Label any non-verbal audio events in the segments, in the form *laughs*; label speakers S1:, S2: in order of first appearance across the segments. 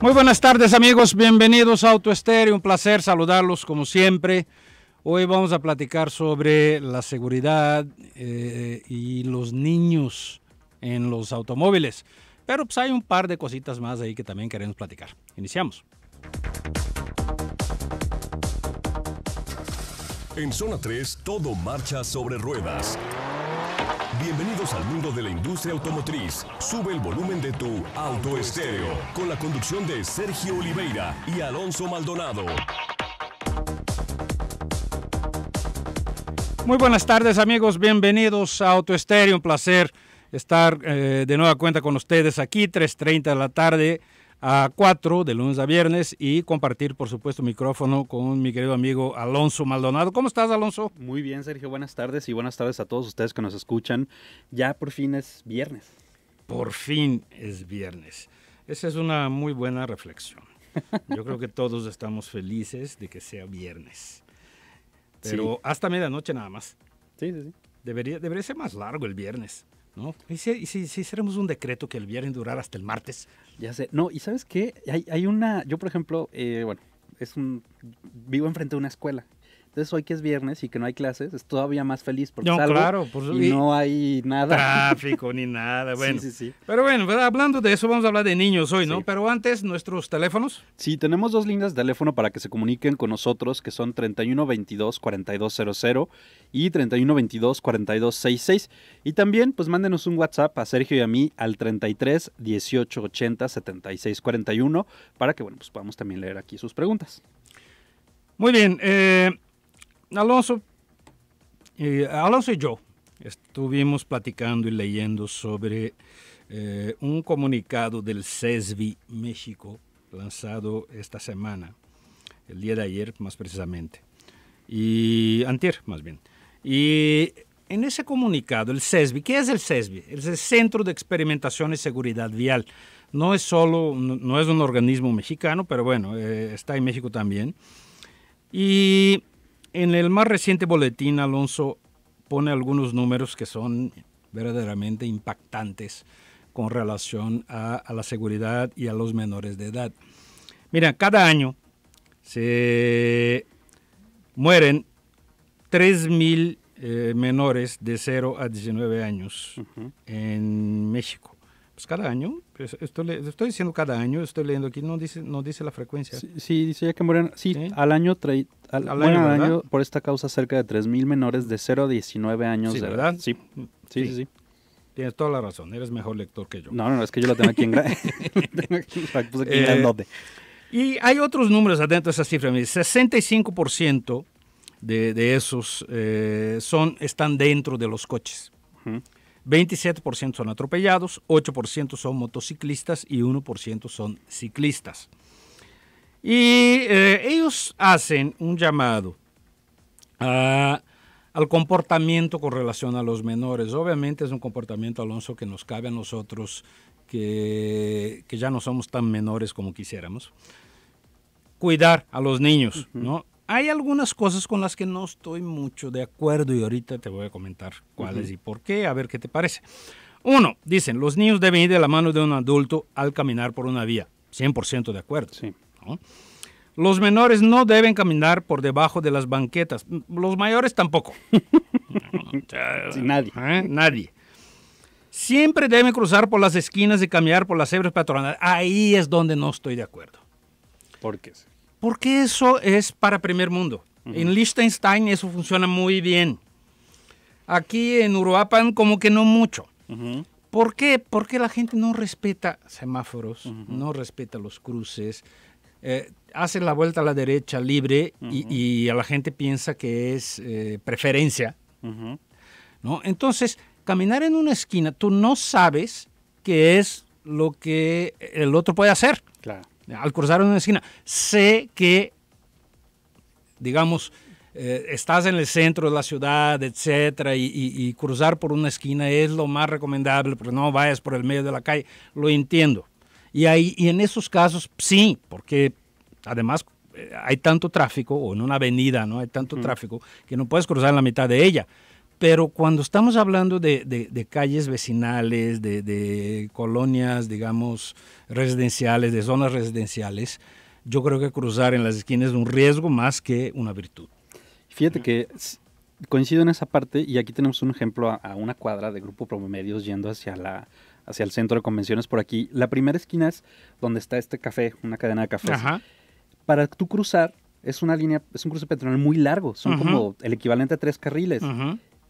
S1: Muy buenas tardes amigos, bienvenidos a Auto Autoestéreo, un placer saludarlos como siempre. Hoy vamos a platicar sobre la seguridad eh, y los niños en los automóviles. Pero pues hay un par de cositas más ahí que también queremos platicar. Iniciamos.
S2: En zona 3 todo marcha sobre ruedas Bienvenidos al mundo de la industria automotriz. Sube el volumen de tu auto estéreo con la conducción de Sergio Oliveira y Alonso Maldonado.
S1: Muy buenas tardes amigos, bienvenidos a Auto Estéreo. Un placer estar eh, de nueva cuenta con ustedes aquí, 3.30 de la tarde a 4 de lunes a viernes y compartir, por supuesto, micrófono con mi querido amigo Alonso Maldonado. ¿Cómo estás,
S2: Alonso? Muy bien, Sergio. Buenas tardes y buenas tardes a todos ustedes que nos escuchan. Ya por fin es viernes. Por fin es viernes. Esa es una muy
S1: buena reflexión. Yo creo que todos estamos felices de que sea viernes. Pero hasta medianoche nada más. Sí, sí, sí. Debería, debería ser más largo el viernes. ¿Y si,
S2: si, si un decreto que el viernes durar hasta el martes? Ya sé. No, y ¿sabes qué? Hay, hay una... Yo, por ejemplo, eh, bueno, es un... Vivo enfrente de una escuela hoy que es viernes y que no hay clases, es todavía más feliz porque no, salgo y no hay nada. Tráfico ni nada, *laughs* bueno. Sí, sí, sí. Pero bueno, hablando de eso, vamos a hablar de niños hoy, ¿no? Pero antes, ¿nuestros teléfonos? Sí, tenemos dos líneas de teléfono para que se comuniquen con nosotros, que son 3122-4200 y 3122-4266. Y también, pues mándenos un WhatsApp a Sergio y a mí al 33 18 80 76 41 para que, bueno, pues podamos también leer aquí sus preguntas. Muy bien, eh... Alonso,
S1: eh, Alonso y yo estuvimos platicando y leyendo sobre eh, un comunicado del CESVI México lanzado esta semana, el día de ayer más precisamente, y antier más bien. Y en ese comunicado, el CESVI, ¿qué es el CESVI? Es el Centro de Experimentación y Seguridad Vial. No es solo, no, es un organismo mexicano, pero bueno, eh, está en México también. Y en el más reciente boletín, Alonso pone algunos números que son verdaderamente impactantes con relación a, la seguridad y a los menores de edad. Mira, cada año se mueren 3.000 eh, menores de 0 a 19 años en México pues cada año, pues, estoy diciendo cada año, estoy leyendo aquí, no dice, no dice la frecuencia. Sí, dice ya que morían. sí,
S2: al año, por esta causa cerca de mil menores de 0 a 19 años sí, de ¿verdad? Mm, sí. Sí, sí,
S1: Tienes toda la razón, eres mejor lector que yo. No, no, es que yo la tengo aquí en, la *laughs* *laughs* pues, eh, Y hay otros números adentro de esa cifra, 65% de, de esos eh, son, están dentro de los coches. Ajá. 27% son atropellados, 8% son motociclistas y 1% son ciclistas. Y eh, ellos hacen un llamado al comportamiento con relación a los menores. Obviamente es un comportamiento, Alonso, que nos cabe a nosotros, que, ya no somos tan menores como quisiéramos. Cuidar a los niños, ¿no? hay algunas cosas con las que no estoy mucho de acuerdo y ahorita te voy a comentar cuáles y por qué, a ver qué te parece. Uno, dicen, los niños deben ir de la mano de un adulto al caminar por una vía. 100% de acuerdo. Sí. Los menores no deben caminar por debajo de las banquetas. Los mayores tampoco. *laughs* nadie. ¿Eh? Nadie. Siempre deben cruzar por las esquinas y caminar por las hebras patronales. Ahí es donde no estoy de acuerdo. ¿Por qué? porque eso es para primer mundo. En Liechtenstein eso funciona muy bien. Aquí en Uruapan como que no mucho. ¿Por qué? Porque la gente no respeta semáforos, no respeta los cruces, eh, hace la vuelta a la derecha libre y, a la gente piensa que es eh, preferencia. ¿no? Entonces, caminar en una esquina, tú no sabes qué es lo que el otro puede hacer. Claro al cruzar una esquina. Sé que, digamos, eh, estás en el centro de la ciudad, etcétera, y, cruzar por una esquina es lo más recomendable, pero no vayas por el medio de la calle. Lo entiendo. Y, ahí, en esos casos, sí, porque además eh, hay tanto tráfico, o en una avenida, ¿no? Hay tanto tráfico que no puedes cruzar en la mitad de ella. Pero cuando estamos hablando de, calles vecinales, de, colonias, digamos, residenciales, de zonas residenciales,
S2: yo creo que cruzar en las esquinas es un riesgo más que una virtud. Fíjate que coincido en esa parte y aquí tenemos un ejemplo a, una cuadra de Grupo promedios yendo hacia la, hacia el centro de convenciones por aquí. La primera esquina es donde está este café, una cadena de cafés. Para tú cruzar, es una línea, es un cruce peatonal muy largo, son como el equivalente a tres carriles.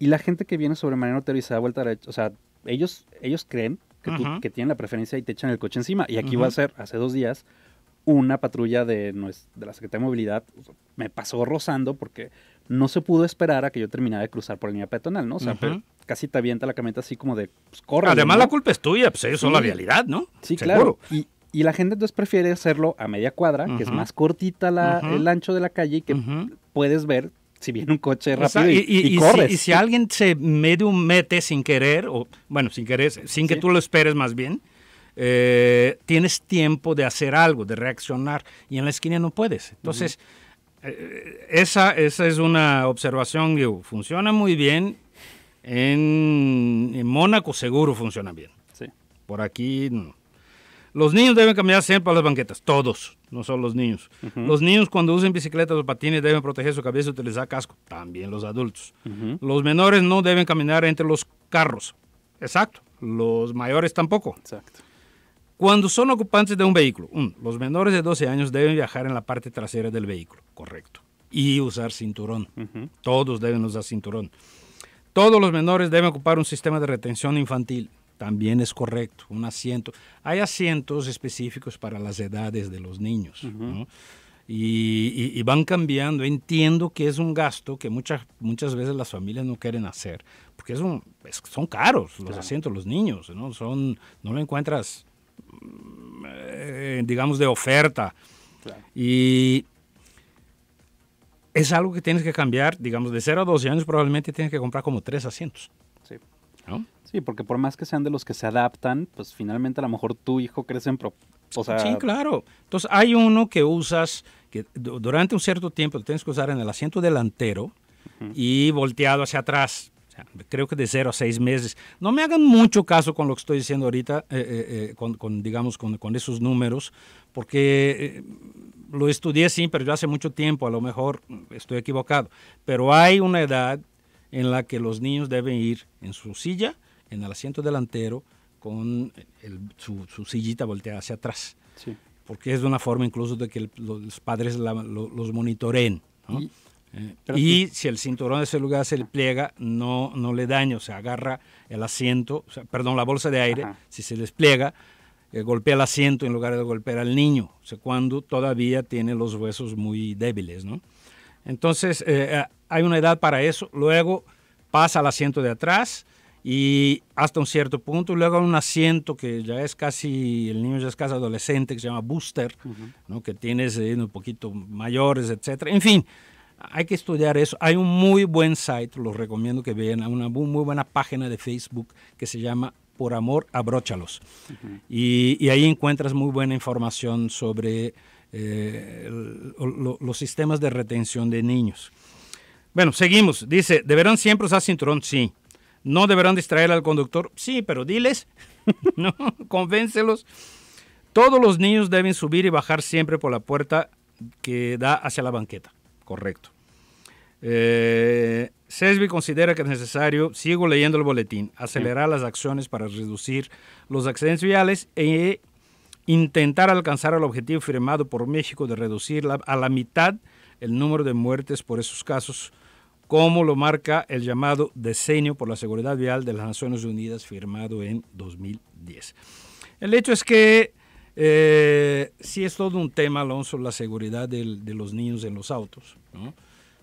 S2: Y la gente que viene sobre manera autorizada vuelta a vuelta derecha, o sea, ellos, ellos creen que, tienen la preferencia y te echan el coche encima. Y aquí va a ser, hace dos días, una patrulla de, de la Secretaría de Movilidad me pasó rozando porque no se pudo esperar a que yo terminara de cruzar por la línea peatonal, ¿no? O sea, casi te avienta la camioneta así como de, pues, corre. Además la culpa es tuya, pues ellos son la realidad, ¿no? Sí, claro. Y, la gente entonces prefiere hacerlo a media cuadra, que es más cortita la, el ancho de la calle y que puedes ver si viene un coche rápido y, corres. Si, y si
S1: alguien se medio mete sin querer, o bueno, sin querer, sin que tú lo esperes más bien, eh, tienes tiempo de hacer algo, de reaccionar, y en la esquina no puedes. Entonces, eh, esa, esa es una observación, que funciona muy bien. En, Mónaco seguro funciona bien. Por aquí no. Los niños deben caminar siempre a las banquetas, todos, no solo los niños. Los niños cuando usen bicicletas o patines deben proteger su cabeza y utilizar casco, también los adultos. Los menores no deben caminar entre los carros, exacto. Los mayores tampoco. Exacto. Cuando son ocupantes de un vehículo, los menores de 12 años deben viajar en la parte trasera del vehículo, correcto. Y usar cinturón. Todos deben usar cinturón. Todos los menores deben ocupar un sistema de retención infantil también es correcto, un asiento. Hay asientos específicos para las edades de los niños, y, van cambiando. Entiendo que es un gasto que muchas, muchas veces las familias no quieren hacer, porque son caros los asientos, los niños, ¿no? Son, no lo encuentras, eh, digamos, de oferta. Y es algo que tienes que cambiar, digamos, de 0 a 12 años probablemente tienes que comprar como tres asientos.
S2: Sí. Sí, porque por más que sean de los que se adaptan, pues finalmente a lo mejor tu hijo crece en... Pro, Sí, claro.
S1: Entonces hay uno que usas, que durante un cierto tiempo lo tienes que usar en el asiento delantero y volteado hacia atrás. creo que de 0 a seis meses. No me hagan mucho caso con lo que estoy diciendo ahorita, eh, eh, eh, con, digamos, con, esos números, porque... lo estudié sí, pero yo hace mucho tiempo, a lo mejor estoy equivocado. Pero hay una edad en la que los niños deben ir en su silla, en el asiento delantero, con su, sillita volteada hacia atrás. Porque es de una forma incluso de que los padres los monitoreen. Y, eh, si el cinturón de ese lugar se le pliega, no, no le daña, o se agarra el asiento, perdón, la bolsa de aire, si se despliega, pliega, eh, golpea el asiento en lugar de golpear al niño, cuando todavía tiene los huesos muy débiles, ¿no? Entonces, eh, eh, hay una edad para eso. Luego pasa al asiento de atrás y hasta un cierto punto. Luego hay un asiento que ya es casi, el niño ya es casi adolescente, que se llama booster, que tienes eh, un poquito mayores, etc. En fin, hay que estudiar eso. Hay un muy buen site, los recomiendo que vean, una muy, buena página de Facebook que se llama Por Amor Abróchalos. y, y ahí encuentras muy buena información sobre eh, los sistemas de retención de niños. Bueno, seguimos. Dice, ¿deberán siempre usar cinturón? Sí. ¿No deberán distraer al conductor? Sí, pero diles, *laughs* no, convéncelos. Todos los niños deben subir y bajar siempre por la puerta que da hacia la banqueta. Correcto. Eh, considera que es necesario, sigo leyendo el boletín, acelerar las acciones para reducir los accidentes viales e intentar alcanzar el objetivo firmado por México de reducir a la mitad el número de muertes por esos casos, como lo marca el llamado Diseño por la Seguridad Vial de las Naciones Unidas firmado en 2010. El hecho es que eh, sí es todo un tema, Alonso, la seguridad de los niños en los autos. ¿no?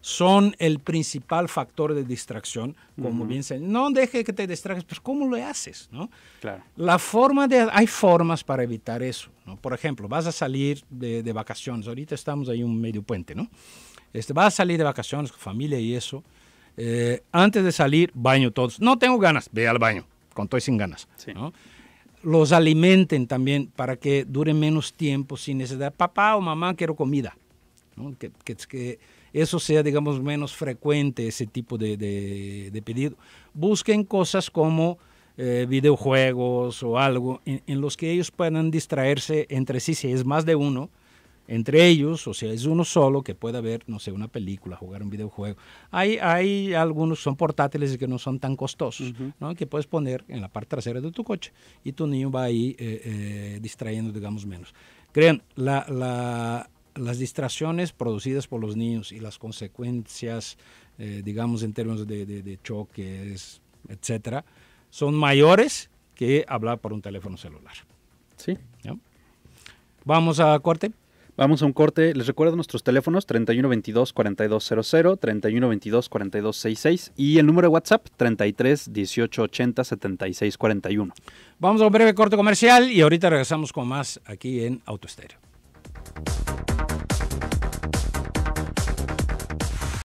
S1: son el principal factor de distracción, como bien se no deje que te distraigas, pero pues, ¿cómo lo haces? No? Claro. La forma de, hay formas para evitar eso, ¿no? Por ejemplo, vas a salir de, vacaciones, ahorita estamos ahí un medio puente, ¿no? Este, vas a salir de vacaciones con familia y eso, eh, antes de salir, baño todos, no tengo ganas, ve al baño, con todo y sin ganas, ¿no? Los alimenten también para que duren menos tiempo sin necesidad, papá o mamá quiero comida, ¿no? que, que, que eso sea, digamos, menos frecuente ese tipo de, de, pedido. Busquen cosas como eh, videojuegos o algo en, los que ellos puedan distraerse entre sí, si es más de uno, entre ellos, o sea, es uno solo que pueda ver, no sé, una película, jugar un videojuego. Hay, hay algunos son portátiles y que no son tan costosos, ¿no? que puedes poner en la parte trasera de tu coche y tu niño va ahí eh, eh, distrayendo, digamos, menos. Crean, la, la, las distracciones producidas por los niños y las consecuencias, eh, digamos, en términos de, choques, etcétera, son mayores que hablar por un teléfono celular. Sí.
S2: Vamos a corte. Vamos a un corte. Les recuerdo nuestros teléfonos 3122-4200, 3122-4266 y el número de WhatsApp 33 7641.
S1: Vamos a un breve corte comercial y ahorita regresamos con más aquí en Autoestéreo.